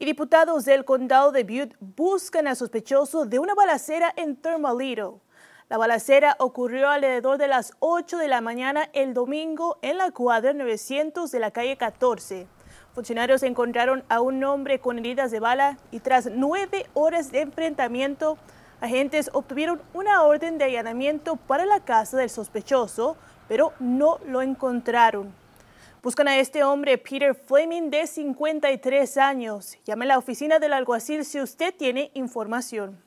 y diputados del condado de Butte buscan al sospechoso de una balacera en Thermalito. La balacera ocurrió alrededor de las 8 de la mañana el domingo en la cuadra 900 de la calle 14. Funcionarios encontraron a un hombre con heridas de bala y tras nueve horas de enfrentamiento, agentes obtuvieron una orden de allanamiento para la casa del sospechoso, pero no lo encontraron. Buscan a este hombre, Peter Fleming, de 53 años. Llame a la oficina del alguacil si usted tiene información.